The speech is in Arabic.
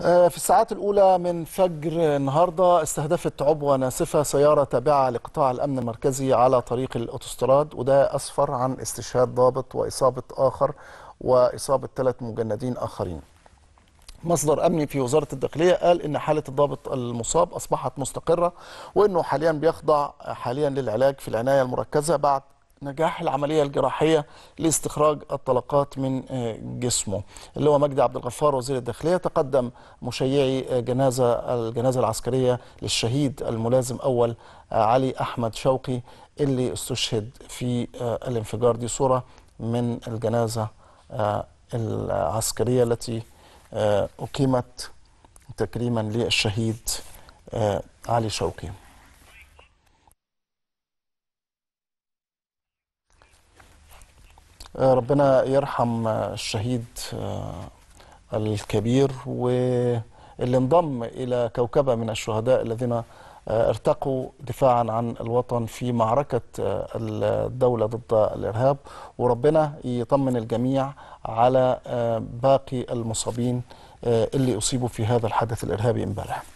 آه، في الساعات الأولى من فجر النهاردة استهدفت عبوة ناسفة سيارة تابعة لقطاع الأمن المركزي على طريق الأوتوستراد وده أسفر عن استشهاد ضابط وإصابة آخر وإصابة ثلاث مجندين آخرين مصدر أمني في وزارة الداخلية قال إن حالة الضابط المصاب أصبحت مستقرة وإنه حاليا بيخضع حاليا للعلاج في العناية المركزة بعد نجاح العملية الجراحية لاستخراج الطلقات من آه، جسمه اللي هو مجدي عبد الغفار وزير الداخلية تقدم مشيعي آه، جنازة الجنازة العسكرية للشهيد الملازم أول آه، علي أحمد شوقي اللي استشهد في الانفجار دي صورة من الجنازة العسكرية التي أقيمت تكريما للشهيد علي شوقي آه، ربنا يرحم آه، الشهيد آه، الكبير واللي انضم إلى كوكبة من الشهداء الذين ارتقوا دفاعا عن الوطن في معركة الدولة ضد الإرهاب وربنا يطمن الجميع على باقي المصابين اللي أصيبوا في هذا الحدث الإرهابي امبارح